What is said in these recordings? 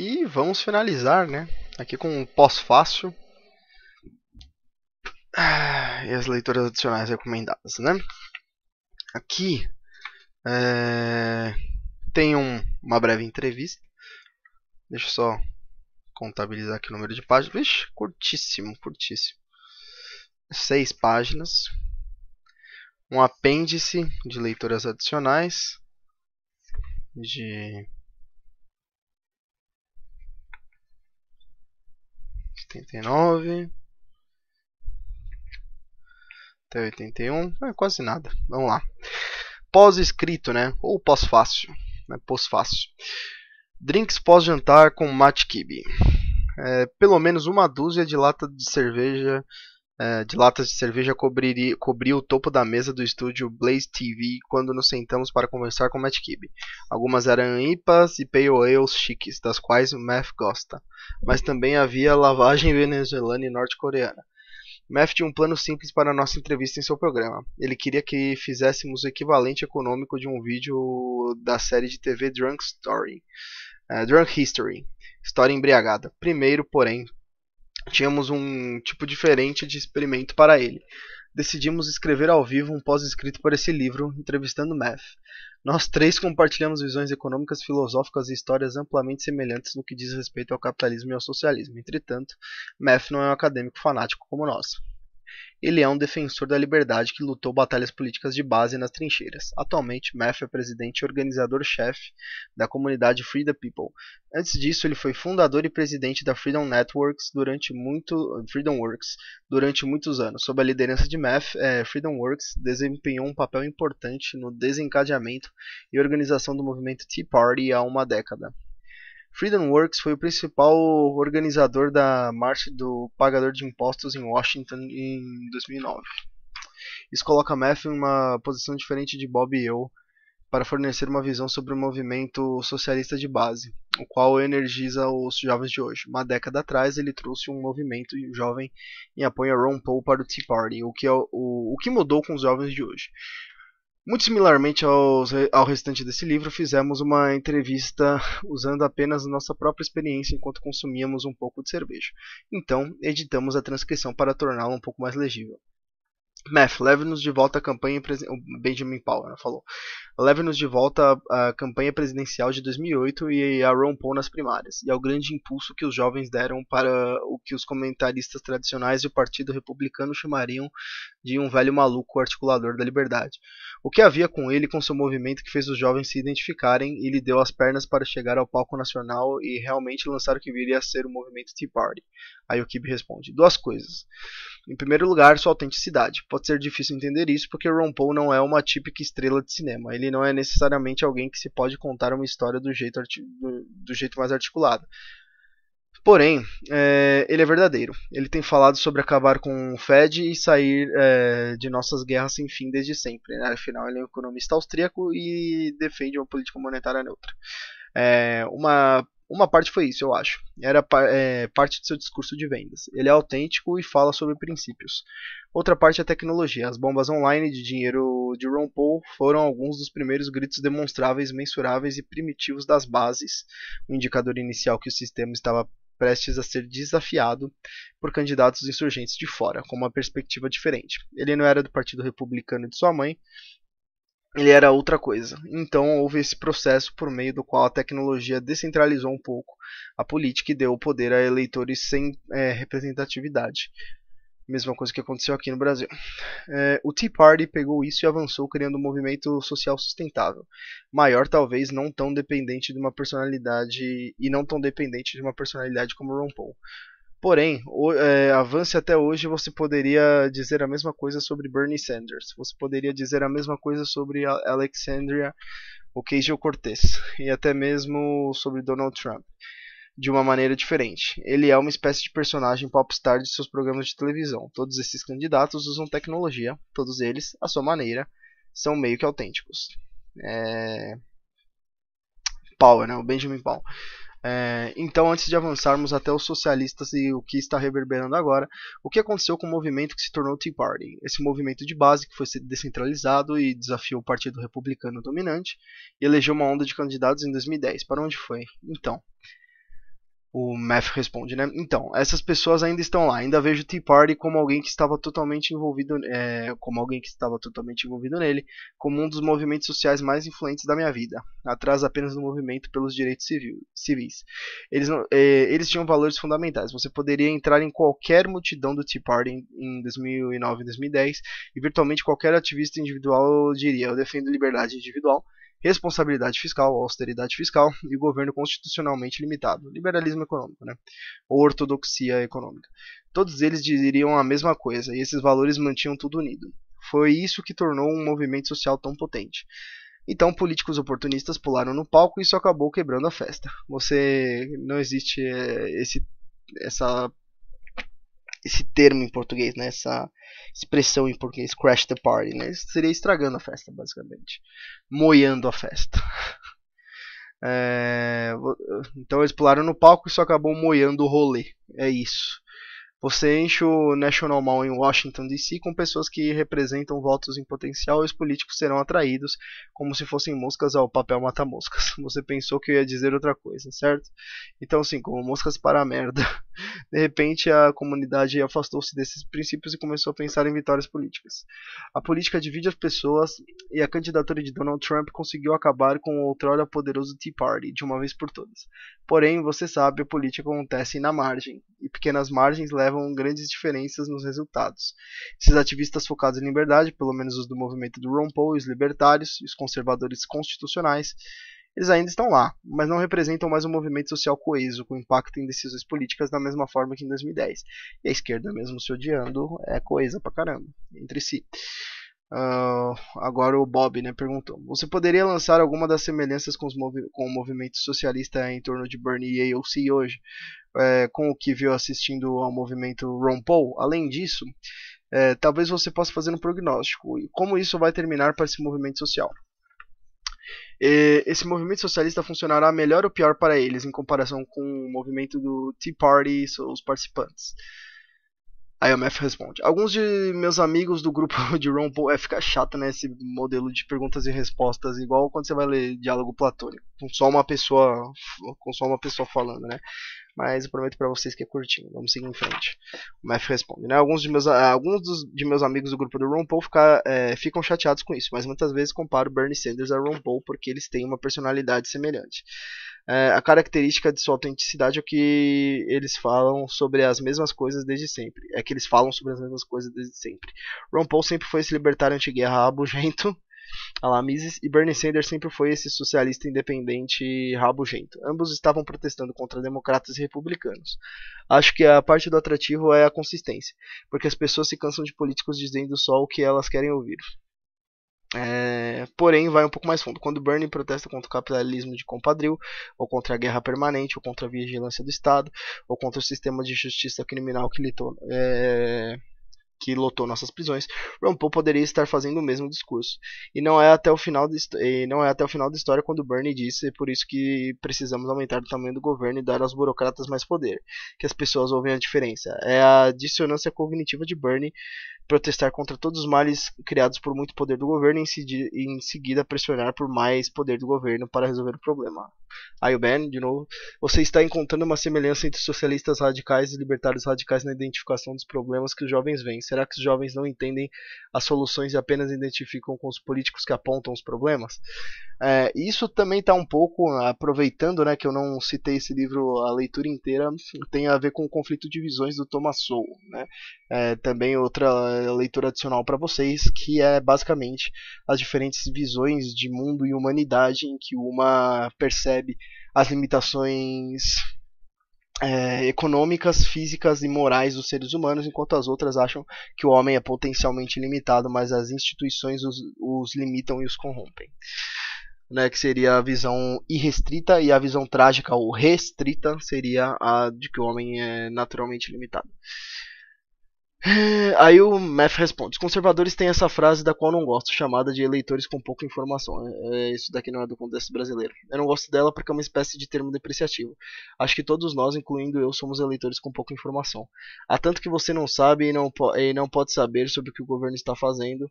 E vamos finalizar, né? Aqui com um pós-fácil. Ah, e as leituras adicionais recomendadas, né? Aqui é, tem um, uma breve entrevista. Deixa eu só contabilizar aqui o número de páginas. Vixe, curtíssimo, curtíssimo. Seis páginas. Um apêndice de leituras adicionais. De 79 até 81, é quase nada. Vamos lá. Pós-escrito, né? Ou pós-fácil, né? Pós-fácil. Drinks pós-jantar com mate kibe. É, pelo menos uma dúzia de lata de cerveja é, de latas de cerveja cobriria, cobria o topo da mesa do estúdio Blaze TV quando nos sentamos para conversar com Matt Kibbe. Algumas eram IPAs e Pale Ales chiques, das quais o Math gosta. Mas também havia lavagem venezuelana e norte-coreana. Math tinha um plano simples para nossa entrevista em seu programa. Ele queria que fizéssemos o equivalente econômico de um vídeo da série de TV Drunk Story. Uh, Drunk History, História Embriagada. Primeiro, porém, tínhamos um tipo diferente de experimento para ele. Decidimos escrever ao vivo um pós-escrito para esse livro, entrevistando Math. Nós três compartilhamos visões econômicas, filosóficas e histórias amplamente semelhantes no que diz respeito ao capitalismo e ao socialismo. Entretanto, Math não é um acadêmico fanático como nós. Ele é um defensor da liberdade que lutou batalhas políticas de base nas trincheiras. Atualmente, Math é presidente e organizador-chefe da comunidade Free the People. Antes disso, ele foi fundador e presidente da Freedom Networks durante muito Freedom Works durante muitos anos. Sob a liderança de Math, é, Freedom Works desempenhou um papel importante no desencadeamento e organização do movimento Tea Party há uma década. Freedom Works foi o principal organizador da Marcha do Pagador de Impostos em Washington em 2009. Isso coloca Matthew em uma posição diferente de Bob e eu para fornecer uma visão sobre o movimento socialista de base, o qual energiza os jovens de hoje. Uma década atrás, ele trouxe um movimento jovem em apoio a Ron Paul para o Tea Party, o que, é o, o, o que mudou com os jovens de hoje. Muito similarmente ao ao restante desse livro, fizemos uma entrevista usando apenas nossa própria experiência enquanto consumíamos um pouco de cerveja. Então, editamos a transcrição para torná-la um pouco mais legível. Math, leve-nos de volta à campanha. O Benjamin Power né, falou leve-nos de volta à campanha presidencial de 2008 e a Ron Paul nas primárias, e ao grande impulso que os jovens deram para o que os comentaristas tradicionais e o Partido Republicano chamariam de um velho maluco articulador da liberdade. O que havia com ele com seu movimento que fez os jovens se identificarem e lhe deu as pernas para chegar ao palco nacional e realmente lançar o que viria a ser o movimento Tea Party? Aí o Kib responde: duas coisas. Em primeiro lugar, sua autenticidade. Pode ser difícil entender isso porque Ron Paul não é uma típica estrela de cinema. Ele ele não é necessariamente alguém que se pode contar uma história do jeito, do, do jeito mais articulado. Porém, é, ele é verdadeiro. Ele tem falado sobre acabar com o Fed e sair é, de nossas guerras sem fim desde sempre. Né? Afinal, ele é um economista austríaco e defende uma política monetária neutra. É, uma uma parte foi isso, eu acho. Era é, parte do seu discurso de vendas. Ele é autêntico e fala sobre princípios. Outra parte é a tecnologia. As bombas online de dinheiro de Ron Paul foram alguns dos primeiros gritos demonstráveis, mensuráveis e primitivos das bases. O um indicador inicial que o sistema estava prestes a ser desafiado por candidatos insurgentes de fora, com uma perspectiva diferente. Ele não era do Partido Republicano de sua mãe, ele era outra coisa. Então houve esse processo por meio do qual a tecnologia descentralizou um pouco a política e deu o poder a eleitores sem é, representatividade. Mesma coisa que aconteceu aqui no Brasil. É, o Tea Party pegou isso e avançou criando um movimento social sustentável, maior talvez não tão dependente de uma personalidade e não tão dependente de uma personalidade como Ron Paul. Porém, o, é, avance até hoje, você poderia dizer a mesma coisa sobre Bernie Sanders. Você poderia dizer a mesma coisa sobre Alexandria Ocasio-Cortez. E até mesmo sobre Donald Trump. De uma maneira diferente. Ele é uma espécie de personagem popstar de seus programas de televisão. Todos esses candidatos usam tecnologia. Todos eles, à sua maneira, são meio que autênticos. É... Powell, né? O Benjamin Powell. É, então, antes de avançarmos até os socialistas e o que está reverberando agora, o que aconteceu com o movimento que se tornou o Tea Party? Esse movimento de base que foi descentralizado e desafiou o Partido Republicano dominante e elegeu uma onda de candidatos em 2010. Para onde foi? Então, o Math responde, né? Então, essas pessoas ainda estão lá. Ainda vejo o Tea Party como alguém que estava totalmente envolvido, é, como alguém que estava totalmente envolvido nele, como um dos movimentos sociais mais influentes da minha vida, atrás apenas do movimento pelos direitos civis. Eles, é, eles tinham valores fundamentais. Você poderia entrar em qualquer multidão do Tea Party em, em 2009 e 2010 e virtualmente qualquer ativista individual diria: eu defendo liberdade individual responsabilidade fiscal, austeridade fiscal e governo constitucionalmente limitado, liberalismo econômico, né? ou ortodoxia econômica. Todos eles diriam a mesma coisa e esses valores mantinham tudo unido. Foi isso que tornou um movimento social tão potente. Então, políticos oportunistas pularam no palco e isso acabou quebrando a festa. Você não existe eh, esse, essa esse termo em português, né? Essa expressão em português, crash the party, né? Seria estragando a festa, basicamente. Moiando a festa. É, então eles pularam no palco e só acabou moiando o rolê. É isso. Você enche o National Mall em Washington DC com pessoas que representam votos em potencial e os políticos serão atraídos como se fossem moscas ao papel mata-moscas. Você pensou que eu ia dizer outra coisa, certo? Então, sim, como moscas para a merda. De repente, a comunidade afastou-se desses princípios e começou a pensar em vitórias políticas. A política divide as pessoas e a candidatura de Donald Trump conseguiu acabar com o outrora poderoso Tea Party de uma vez por todas. Porém, você sabe, a política acontece na margem, e pequenas margens levam grandes diferenças nos resultados. Esses ativistas focados em liberdade, pelo menos os do movimento do Ron Paul, os libertários e os conservadores constitucionais, eles ainda estão lá, mas não representam mais um movimento social coeso, com impacto em decisões políticas da mesma forma que em 2010. E a esquerda, mesmo se odiando, é coesa pra caramba, entre si. Uh, agora o Bob né, perguntou: Você poderia lançar alguma das semelhanças com, com, o movimento socialista em torno de Bernie e AOC hoje, é, com o que viu assistindo ao movimento Ron Paul? Além disso, é, talvez você possa fazer um prognóstico e como isso vai terminar para esse movimento social. E esse movimento socialista funcionará melhor ou pior para eles em comparação com o movimento do Tea Party e seus participantes? A IMF responde. Alguns de meus amigos do grupo de Ron Paul. É, fica chato, né? Esse modelo de perguntas e respostas, igual quando você vai ler diálogo platônico, com só uma pessoa, com só uma pessoa falando, né? mas eu prometo para vocês que é curtinho. Vamos seguir em frente. O Math responde, né? Alguns de meus, alguns dos, de meus amigos do grupo do Ron Paul fica, é, ficam chateados com isso, mas muitas vezes comparo Bernie Sanders a Ron Paul porque eles têm uma personalidade semelhante. É, a característica de sua autenticidade é que eles falam sobre as mesmas coisas desde sempre. É que eles falam sobre as mesmas coisas desde sempre. Ron Paul sempre foi se libertar anti-guerra rabugento Alamises e Bernie Sanders sempre foi esse socialista independente rabugento. Ambos estavam protestando contra democratas e republicanos. Acho que a parte do atrativo é a consistência, porque as pessoas se cansam de políticos dizendo só o que elas querem ouvir. É, porém, vai um pouco mais fundo. Quando Bernie protesta contra o capitalismo de compadril, ou contra a guerra permanente, ou contra a vigilância do Estado, ou contra o sistema de justiça criminal que lhe, é, que lotou nossas prisões, Ron poderia estar fazendo o mesmo discurso. E não é até o final, não é até o final da história quando Bernie disse, é por isso que precisamos aumentar o tamanho do governo e dar aos burocratas mais poder, que as pessoas ouvem a diferença. É a dissonância cognitiva de Bernie protestar contra todos os males criados por muito poder do governo e em seguida pressionar por mais poder do governo para resolver o problema. Aí o Ben, de novo, você está encontrando uma semelhança entre socialistas radicais e libertários radicais na identificação dos problemas que os jovens vêm. Será que os jovens não entendem as soluções e apenas identificam com os políticos que apontam os problemas? É, isso também está um pouco, ah, aproveitando né, que eu não citei esse livro a leitura inteira, tem a ver com o conflito de visões do Thomas Sowell. Né? É, também outra eh, leitura adicional para vocês, que é basicamente as diferentes visões de mundo e humanidade em que uma percebe as limitações é, econômicas, físicas e morais dos seres humanos, enquanto as outras acham que o homem é potencialmente limitado, mas as instituições os, os limitam e os corrompem. Né, que seria a visão irrestrita e a visão trágica ou restrita seria a de que o homem é naturalmente limitado. Aí o Math responde: Os conservadores têm essa frase da qual não gosto, chamada de eleitores com pouca informação. É, é, isso daqui não é do contexto brasileiro. Eu não gosto dela porque é uma espécie de termo depreciativo. Acho que todos nós, incluindo eu, somos eleitores com pouca informação. Há tanto que você não sabe e não, e não pode saber sobre o que o governo está fazendo.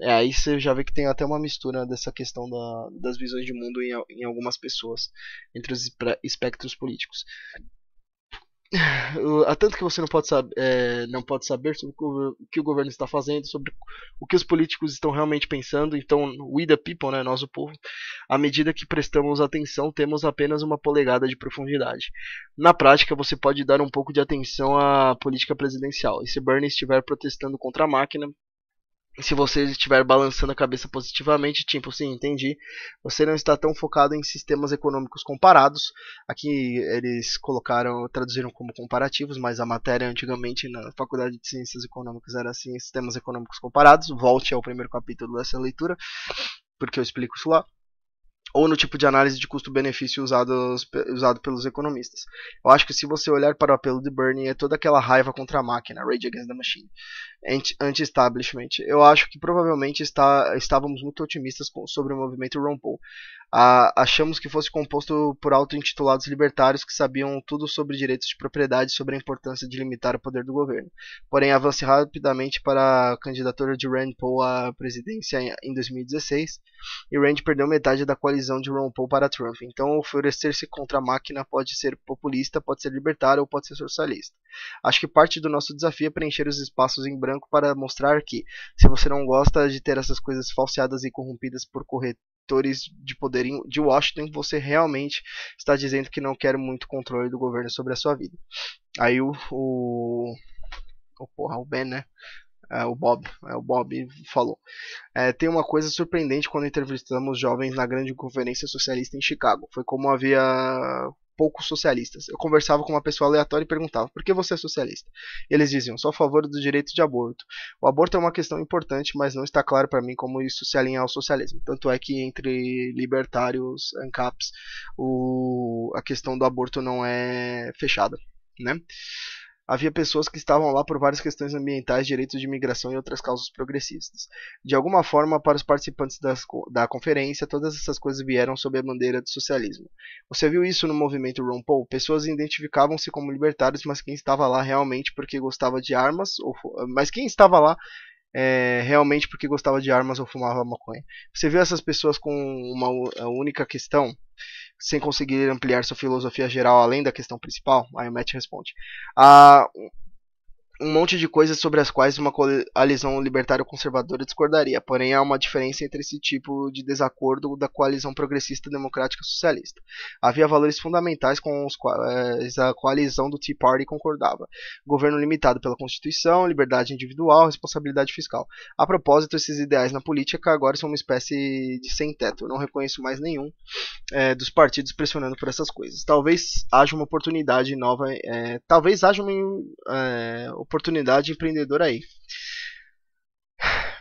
É, aí você já vê que tem até uma mistura dessa questão da, das visões de mundo em, em algumas pessoas, entre os espectros políticos há tanto que você não pode, saber, é, não pode saber sobre o que o governo está fazendo, sobre o que os políticos estão realmente pensando. Então, we the people, né, nós o povo, à medida que prestamos atenção, temos apenas uma polegada de profundidade. Na prática, você pode dar um pouco de atenção à política presidencial. E se Bernie estiver protestando contra a máquina, se você estiver balançando a cabeça positivamente, tipo, sim, entendi, você não está tão focado em sistemas econômicos comparados. Aqui eles colocaram, traduziram como comparativos, mas a matéria antigamente na Faculdade de Ciências Econômicas era assim, sistemas econômicos comparados. Volte ao primeiro capítulo dessa leitura, porque eu explico isso lá ou no tipo de análise de custo-benefício usados, usado pelos economistas. Eu acho que se você olhar para o apelo de Bernie, é toda aquela raiva contra a máquina, Rage Against the Machine, anti-establishment. Eu acho que provavelmente está, estávamos muito otimistas com, sobre o movimento Ron Paul. A, achamos que fosse composto por auto-intitulados libertários que sabiam tudo sobre direitos de propriedade e sobre a importância de limitar o poder do governo. Porém, avance rapidamente para a candidatura de Rand Paul à presidência em 2016 e Rand perdeu metade da coalizão de Ron Paul para Trump. Então, oferecer-se contra a máquina pode ser populista, pode ser libertário ou pode ser socialista. Acho que parte do nosso desafio é preencher os espaços em branco para mostrar que, se você não gosta de ter essas coisas falseadas e corrompidas por corretores, setores de poder de Washington, você realmente está dizendo que não quer muito controle do governo sobre a sua vida. Aí o. o, o porra, o Ben, né? É, o Bob, é, o Bob falou. É, tem uma coisa surpreendente quando entrevistamos jovens na grande conferência socialista em Chicago. Foi como havia poucos socialistas. Eu conversava com uma pessoa aleatória e perguntava: por que você é socialista? E eles diziam: sou a favor do direito de aborto. O aborto é uma questão importante, mas não está claro para mim como isso se alinha ao socialismo. Tanto é que entre libertários, ANCAPs, o... a questão do aborto não é fechada. Né? havia pessoas que estavam lá por várias questões ambientais, direitos de imigração e outras causas progressistas. De alguma forma, para os participantes das, da conferência, todas essas coisas vieram sob a bandeira do socialismo. Você viu isso no movimento Ron Paul? Pessoas identificavam-se como libertários, mas quem estava lá realmente porque gostava de armas, ou, mas quem estava lá é, realmente porque gostava de armas ou fumava maconha. Você viu essas pessoas com uma única questão? sem conseguir ampliar sua filosofia geral além da questão principal? Aí o Matt responde. Ah, um monte de coisas sobre as quais uma coalizão libertário-conservadora discordaria, porém há uma diferença entre esse tipo de desacordo da coalizão progressista democrática socialista. Havia valores fundamentais com os quais a coalizão do Tea Party concordava: governo limitado pela Constituição, liberdade individual, responsabilidade fiscal. A propósito, esses ideais na política agora são uma espécie de sem-teto. não reconheço mais nenhum é, dos partidos pressionando por essas coisas. Talvez haja uma oportunidade nova, é, talvez haja uma é, oportunidade empreendedora aí.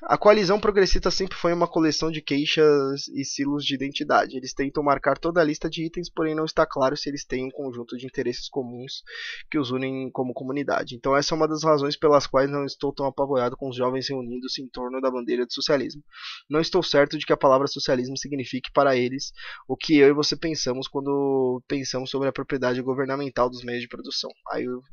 A coalizão progressista sempre foi uma coleção de queixas e silos de identidade. Eles tentam marcar toda a lista de itens, porém não está claro se eles têm um conjunto de interesses comuns que os unem como comunidade. Então essa é uma das razões pelas quais não estou tão apavorado com os jovens reunindo-se em torno da bandeira do socialismo. Não estou certo de que a palavra socialismo signifique para eles o que eu e você pensamos quando pensamos sobre a propriedade governamental dos meios de produção. Aí o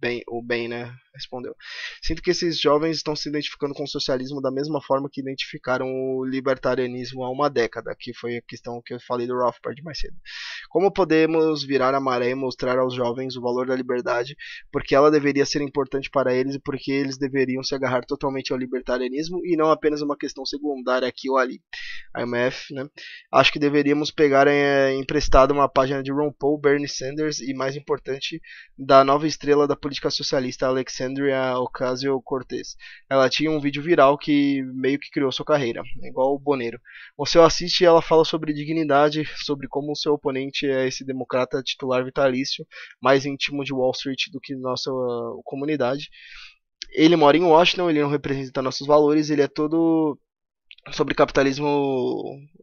bem o bem né, respondeu. Sinto que esses jovens estão se identificando com o socialismo da mesma forma que identificaram o libertarianismo há uma década, que foi a questão que eu falei do Rothbard mais cedo. Como podemos virar a maré e mostrar aos jovens o valor da liberdade, porque ela deveria ser importante para eles e porque eles deveriam se agarrar totalmente ao libertarianismo e não apenas uma questão secundária aqui ou ali? A IMF, né? Acho que deveríamos pegar é, emprestado uma página de Ron Paul, Bernie Sanders e, mais importante, da nova estrela da política política socialista Alexandria Ocasio-Cortez. Ela tinha um vídeo viral que meio que criou sua carreira, né, igual o Bonero. Você assiste e ela fala sobre dignidade, sobre como o seu oponente é esse democrata titular vitalício, mais íntimo de Wall Street do que nossa uh, comunidade. Ele mora em Washington, ele não representa nossos valores, ele é todo sobre capitalismo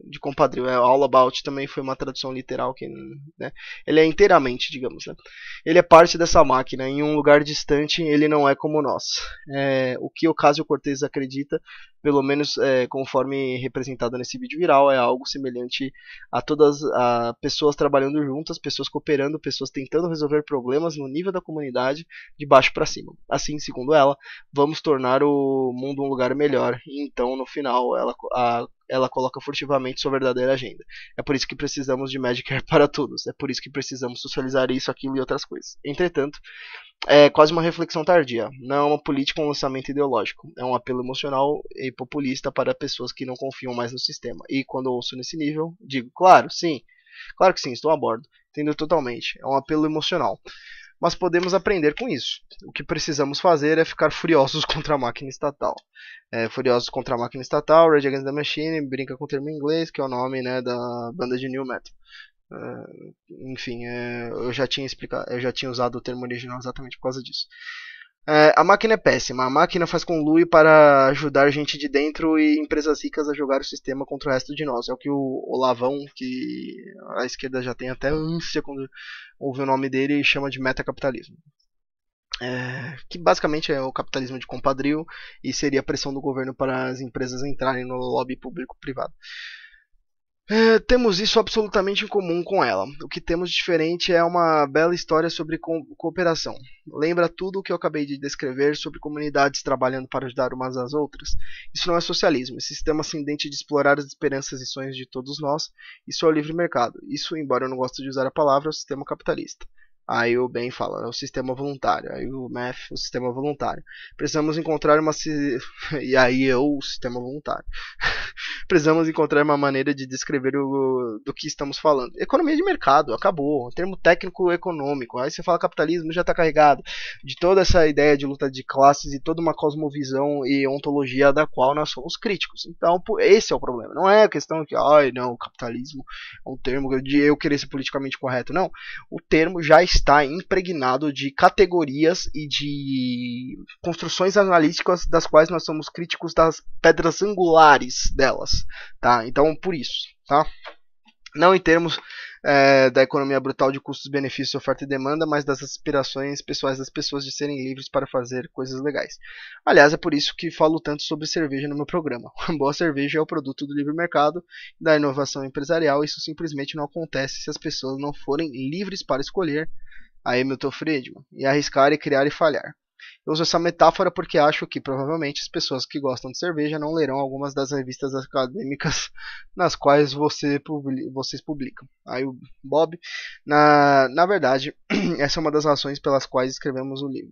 de compadrio. É, All About também foi uma tradução literal que né, ele é inteiramente, digamos, né, ele é parte dessa máquina. Em um lugar distante, ele não é como nós. É, o que Ocasio Cortez acredita pelo menos é, conforme representado nesse vídeo viral, é algo semelhante a todas a pessoas trabalhando juntas, pessoas cooperando, pessoas tentando resolver problemas no nível da comunidade de baixo para cima. Assim, segundo ela, vamos tornar o mundo um lugar melhor. E então, no final, ela, a, ela coloca furtivamente sua verdadeira agenda. É por isso que precisamos de Medicare para todos. É por isso que precisamos socializar isso, aquilo e outras coisas. Entretanto, é quase uma reflexão tardia. Não é uma política um lançamento ideológico. É um apelo emocional e populista para pessoas que não confiam mais no sistema. E quando ouço nesse nível, digo, claro, sim. Claro que sim, estou a bordo. Entendo totalmente. É um apelo emocional. Mas podemos aprender com isso. O que precisamos fazer é ficar furiosos contra a máquina estatal. É, furiosos contra a máquina estatal, Red Against the Machine, brinca com o termo em inglês, que é o nome né, da banda de New Metal. Uh, enfim, é, eu já tinha explicado, eu já tinha usado o termo original exatamente por causa disso. É, a máquina é péssima. A máquina faz Lui para ajudar gente de dentro e empresas ricas a jogar o sistema contra o resto de nós. É o que o Olavão, que a esquerda já tem até ânsia quando ouve o nome dele, chama de metacapitalismo. É, que basicamente é o capitalismo de compadrio e seria a pressão do governo para as empresas entrarem no lobby público-privado. É, temos isso absolutamente em comum com ela. O que temos de diferente é uma bela história sobre co cooperação. Lembra tudo o que eu acabei de descrever sobre comunidades trabalhando para ajudar umas às outras? Isso não é socialismo, é sistema ascendente de explorar as esperanças e sonhos de todos nós. Isso é o livre mercado. Isso, embora eu não goste de usar a palavra, é o sistema capitalista. Aí o Ben fala, é o sistema voluntário. Aí o Math, o sistema voluntário. Precisamos encontrar uma. E aí eu, o sistema voluntário. Precisamos encontrar uma maneira de descrever o, do que estamos falando. Economia de mercado, acabou. Termo técnico econômico. Aí você fala capitalismo, já está carregado. De toda essa ideia de luta de classes e toda uma cosmovisão e ontologia da qual nós somos críticos. Então, esse é o problema. Não é a questão que, ai, não, capitalismo é um termo de eu querer ser politicamente correto. Não. O termo já está está impregnado de categorias e de construções analíticas das quais nós somos críticos das pedras angulares delas, tá? Então, por isso, tá? Não em termos é, da economia brutal de custos, benefícios, oferta e demanda, mas das aspirações pessoais das pessoas de serem livres para fazer coisas legais. Aliás, é por isso que falo tanto sobre cerveja no meu programa. Uma boa cerveja é o produto do livre mercado, da inovação empresarial, isso simplesmente não acontece se as pessoas não forem livres para escolher a Hamilton Friedman, e arriscar e criar e falhar. Eu uso essa metáfora porque acho que provavelmente as pessoas que gostam de cerveja não lerão algumas das revistas acadêmicas nas quais você vocês publicam. Aí o Bob, na, na verdade, essa é uma das razões pelas quais escrevemos o livro.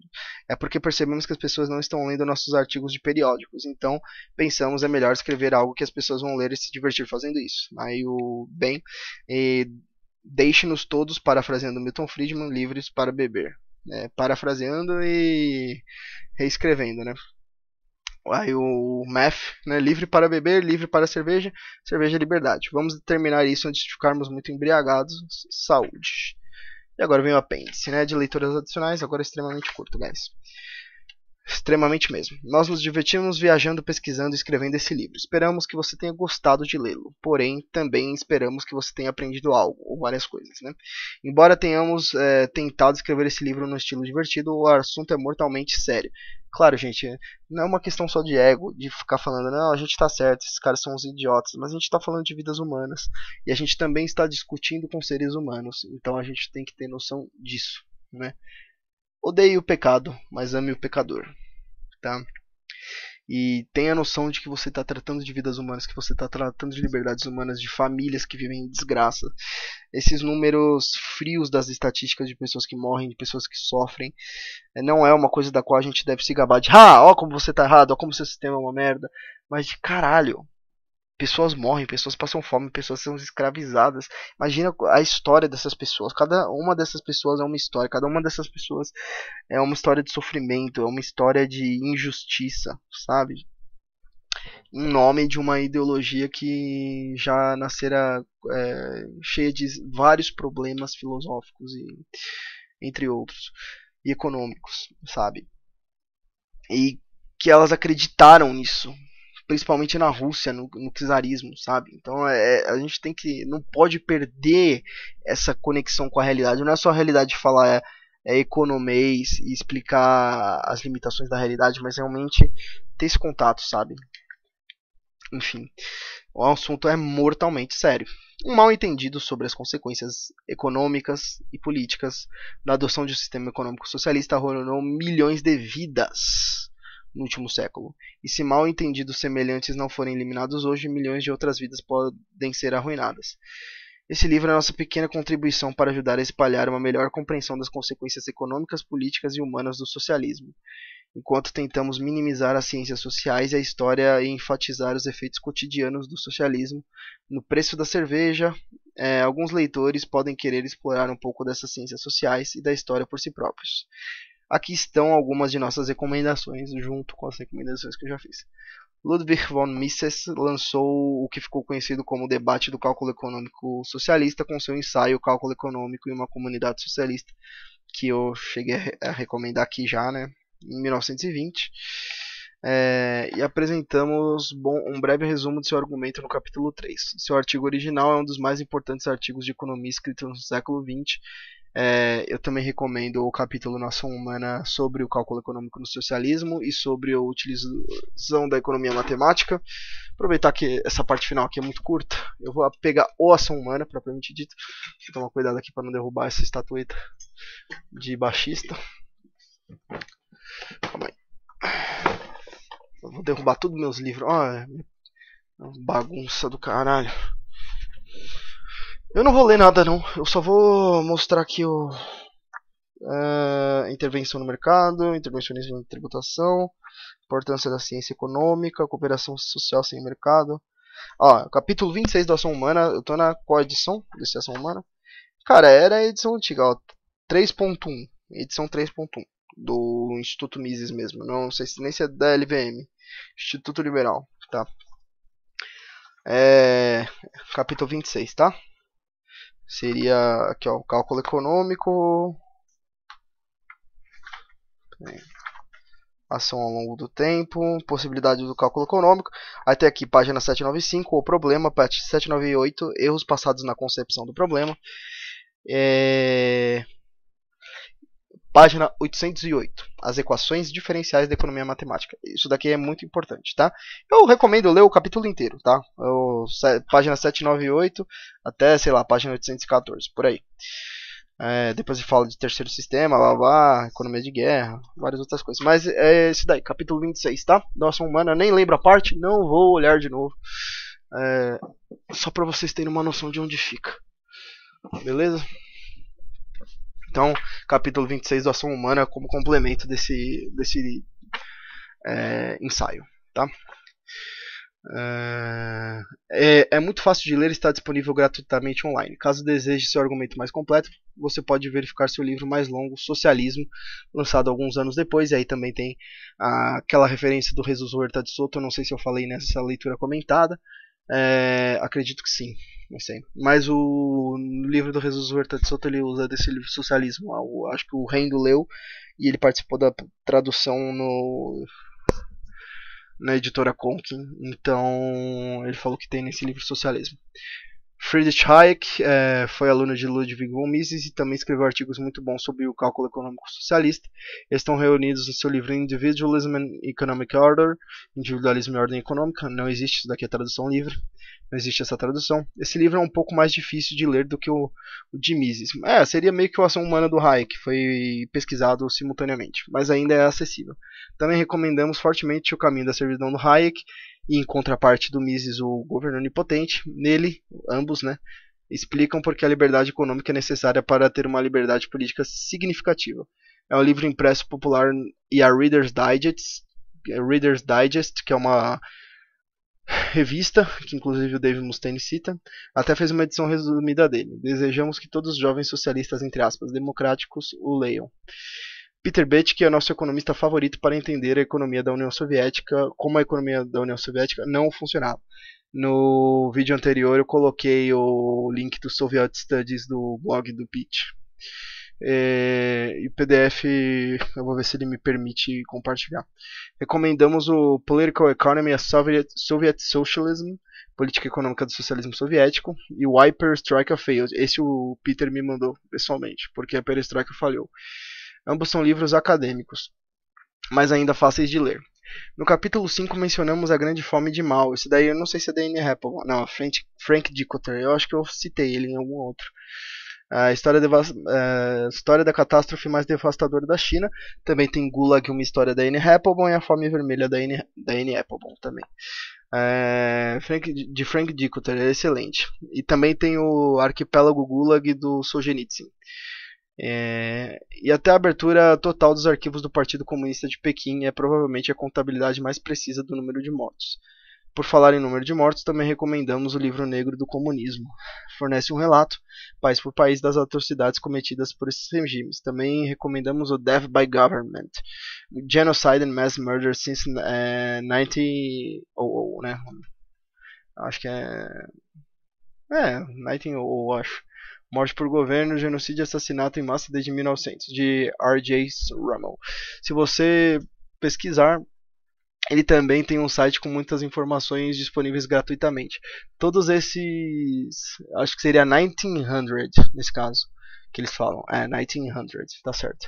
É porque percebemos que as pessoas não estão lendo nossos artigos de periódicos, então pensamos é melhor escrever algo que as pessoas vão ler e se divertir fazendo isso. Aí o Ben, e Deixe-nos todos, parafraseando Milton Friedman, livres para beber. É, parafraseando e reescrevendo, né? Aí o MEF, né? Livre para beber, livre para cerveja, cerveja é liberdade. Vamos determinar isso antes de ficarmos muito embriagados. Saúde. E agora vem o apêndice, né? De leituras adicionais, agora é extremamente curto, guys. Extremamente mesmo. Nós nos divertimos viajando, pesquisando e escrevendo esse livro. Esperamos que você tenha gostado de lê-lo. Porém, também esperamos que você tenha aprendido algo, ou várias coisas. Né? Embora tenhamos é, tentado escrever esse livro num estilo divertido, o assunto é mortalmente sério. Claro, gente, não é uma questão só de ego, de ficar falando, não, a gente está certo, esses caras são uns idiotas, mas a gente está falando de vidas humanas. E a gente também está discutindo com seres humanos. Então a gente tem que ter noção disso. Né? odeie o pecado, mas ame o pecador, tá? E tenha a noção de que você está tratando de vidas humanas, que você está tratando de liberdades humanas, de famílias que vivem em desgraça. Esses números frios das estatísticas de pessoas que morrem, de pessoas que sofrem, eh, não é uma coisa da qual a gente deve se gabar de, ah, ó como você tá errado, ó como seu sistema é uma merda. Mas de caralho, Pessoas morrem, pessoas passam fome, pessoas são escravizadas. Imagina a história dessas pessoas. Cada uma dessas pessoas é uma história. Cada uma dessas pessoas é uma história de sofrimento, é uma história de injustiça, sabe? Em nome de uma ideologia que já nascera é, cheia de vários problemas filosóficos e entre outros e econômicos, sabe? E que elas acreditaram nisso, principalmente na Rússia, no, no czarismo, sabe? Então é, é, a gente tem que, não pode perder essa conexão com a realidade. Não é só a realidade falar é, é economês e explicar as limitações da realidade, mas realmente ter esse contato, sabe? Enfim, o assunto é mortalmente sério. Um mal entendido sobre as consequências econômicas e políticas da adoção de um sistema econômico socialista arruinou milhões de vidas no último século. E se mal entendidos semelhantes não forem eliminados hoje, milhões de outras vidas podem ser arruinadas. Esse livro é nossa pequena contribuição para ajudar a espalhar uma melhor compreensão das consequências econômicas, políticas e humanas do socialismo, enquanto tentamos minimizar as ciências sociais e a história e enfatizar os efeitos cotidianos do socialismo no preço da cerveja. É, alguns leitores podem querer explorar um pouco dessas ciências sociais e da história por si próprios. Aqui estão algumas de nossas recomendações, junto com as recomendações que eu já fiz. Ludwig von Mises lançou o que ficou conhecido como o debate do cálculo econômico socialista com seu ensaio Cálculo Econômico em uma Comunidade Socialista, que eu cheguei a recomendar aqui já, né, em 1920. É, e apresentamos bom, um breve resumo do seu argumento no capítulo 3. Seu artigo original é um dos mais importantes artigos de economia escritos no século XX é, eu também recomendo o capítulo Nação Humana sobre o cálculo econômico no socialismo e sobre a utilização da economia matemática. Aproveitar que essa parte final aqui é muito curta, eu vou pegar o Ação Humana, propriamente dito. Vou tomar cuidado aqui para não derrubar essa estatueta de baixista. Calma aí. Eu vou derrubar todos meus livros. Olha, é bagunça do caralho. Eu não vou ler nada não, eu só vou mostrar aqui o... Uh, intervenção no mercado, intervencionismo na tributação, importância da ciência econômica, cooperação social sem mercado. Ó, capítulo 26 da ação humana, eu tô na qual edição desse ação humana? Cara, era a edição antiga, ó, 3.1, edição 3.1 do Instituto Mises mesmo, não sei se nem se é da LVM, Instituto Liberal, tá? É, capítulo 26, tá? seria aqui ó, o cálculo econômico, ação ao longo do tempo, possibilidade do cálculo econômico, até aqui página 795, o problema, página 798, erros passados na concepção do problema, é... página 808, as equações diferenciais da economia matemática, isso daqui é muito importante, tá? Eu recomendo ler o capítulo inteiro, tá? Eu página 798 até, sei lá, página 814, por aí. É, depois ele fala de terceiro sistema, blá blá, economia de guerra, várias outras coisas. Mas é isso daí, capítulo 26, tá? Nossa humana, nem lembro a parte, não vou olhar de novo. É, só pra vocês terem uma noção de onde fica. Beleza? Então, capítulo 26 do Ação Humana como complemento desse, desse é, ensaio, tá? É, é, é, muito fácil de ler e está disponível gratuitamente online. Caso deseje seu argumento mais completo, você pode verificar seu livro mais longo, Socialismo, lançado alguns anos depois. E aí também tem a, aquela referência do Jesus Huerta de Soto. Não sei se eu falei nessa leitura comentada. É, acredito que sim, não sei. Mas o livro do Jesus Huerta de Soto ele usa desse livro Socialismo. acho que o Rendo leu e ele participou da tradução no na editora Konkin, então ele falou que tem nesse livro Socialismo. Friedrich Hayek é, foi aluno de Ludwig von Mises e também escreveu artigos muito bons sobre o cálculo econômico socialista. Eles estão reunidos no seu livro Individualism and Economic Order, Individualismo e Ordem Econômica, não existe, isso daqui é tradução livre não existe essa tradução. Esse livro é um pouco mais difícil de ler do que o, o de Mises. É, seria meio que o Ação Humana do Hayek, foi pesquisado simultaneamente, mas ainda é acessível. Também recomendamos fortemente O Caminho da Servidão do Hayek e, em contraparte do Mises, O Governo Onipotente. Nele, ambos, né, explicam por que a liberdade econômica é necessária para ter uma liberdade política significativa. É um livro impresso popular e a Reader's Digest, é Reader's Digest, que é uma revista, que inclusive o Dave Mustaine cita, até fez uma edição resumida dele. Desejamos que todos os jovens socialistas, entre aspas, democráticos, o leiam. Peter Beth, que é nosso economista favorito para entender a economia da União Soviética, como a economia da União Soviética não funcionava. No vídeo anterior eu coloquei o link do Soviet Studies do blog do Pete. É, e PDF, eu vou ver se ele me permite compartilhar. Recomendamos o Political Economy, a Soviet, Soviet Socialism, Política Econômica do Socialismo Soviético, e o Why Perestroika Failed. Esse o Peter me mandou pessoalmente, porque a Perestroika falhou. Ambos são livros acadêmicos, mas ainda fáceis de ler. No capítulo 5 mencionamos a grande fome de Mao. Esse daí eu não sei se é da Anne Apple. Não, Frank, Frank Dicotter. Eu acho que eu citei ele em algum outro. A história, é, a história, da catástrofe mais devastadora da China. Também tem Gulag, uma história da Anne Applebaum e A Fome Vermelha da Anne, da Anne Applebaum também. É, Frank, de Frank Dickoter, é excelente. E também tem o Arquipélago Gulag do Solzhenitsyn. É, e até a abertura total dos arquivos do Partido Comunista de Pequim é provavelmente a contabilidade mais precisa do número de mortos. Por falar em número de mortos, também recomendamos o livro Negro do Comunismo. Fornece um relato, país por país, das atrocidades cometidas por esses regimes. Também recomendamos o Death by Government, Genocide and Mass Murder since eh, 1900, né? Acho que é... É, 1900, acho. Morte por Governo, Genocídio e Assassinato em Massa desde 1900, de R.J. Rummel. Se você pesquisar, ele também tem um site com muitas informações disponíveis gratuitamente. Todos esses, acho que seria 1900 nesse caso, que eles falam. É, 1900, tá certo.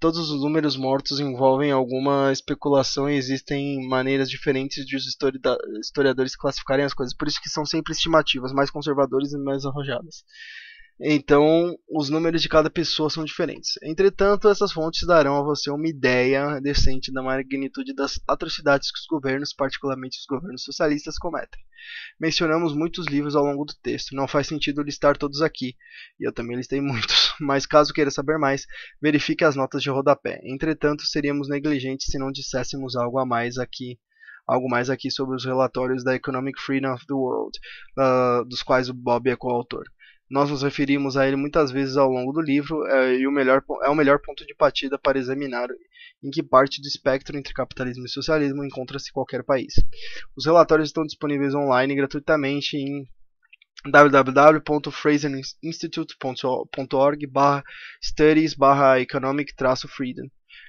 Todos os números mortos envolvem alguma especulação e existem maneiras diferentes de os historiadores classificarem as coisas. Por isso que são sempre estimativas, mais conservadores e mais arrojadas. Então, os números de cada pessoa são diferentes. Entretanto, essas fontes darão a você uma ideia decente da magnitude das atrocidades que os governos, particularmente os governos socialistas, cometem. Mencionamos muitos livros ao longo do texto, não faz sentido listar todos aqui, e eu também listei muitos, mas caso queira saber mais, verifique as notas de rodapé. Entretanto, seríamos negligentes se não disséssemos algo a mais aqui algo mais aqui sobre os relatórios da Economic Freedom of the World, uh, dos quais o Bob é coautor. Nós nos referimos a ele muitas vezes ao longo do livro é, e o melhor, é o melhor ponto de partida para examinar em que parte do espectro entre capitalismo e socialismo encontra-se qualquer país. Os relatórios estão disponíveis online gratuitamente em www.fraserinstitute.org/studies/economic-freedom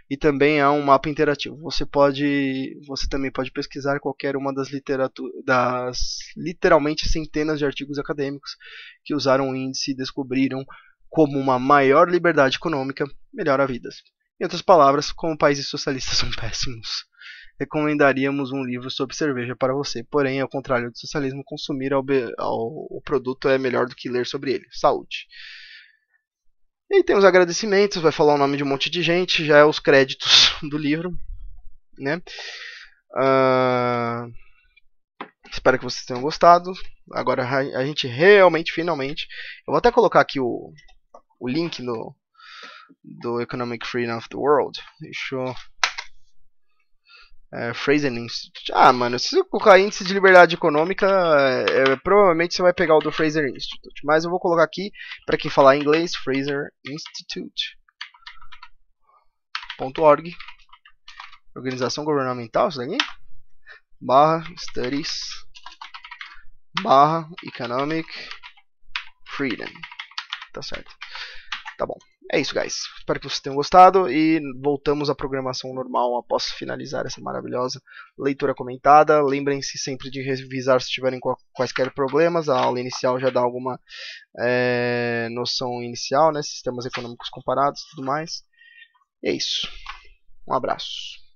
e também há é um mapa interativo. Você pode, você também pode pesquisar qualquer uma das literaturas, das literalmente centenas de artigos acadêmicos que usaram o índice e descobriram como uma maior liberdade econômica melhora vidas. Em outras palavras, como países socialistas são péssimos, recomendaríamos um livro sobre cerveja para você. Porém, ao contrário do socialismo, consumir ao, ao, o produto é melhor do que ler sobre ele. Saúde. E aí tem os agradecimentos, vai falar o nome de um monte de gente, já é os créditos do livro, né? Uh, espero que vocês tenham gostado. Agora a gente realmente, finalmente, eu vou até colocar aqui o, o link do, do Economic Freedom of the World. Deixa eu é, Fraser Institute. Ah, mano, se você colocar índice de liberdade econômica, é, é, provavelmente você vai pegar o do Fraser Institute. Mas eu vou colocar aqui, para quem falar inglês, Fraser Institute.org. Organização governamental, isso daqui? Barra Studies barra Economic Freedom. Tá certo. Tá bom. É isso, guys. Espero que vocês tenham gostado e voltamos à programação normal após finalizar essa maravilhosa leitura comentada. Lembrem-se sempre de revisar se tiverem quaisquer problemas. A aula inicial já dá alguma é, noção inicial, né? Sistemas econômicos comparados e tudo mais. E é isso. Um abraço.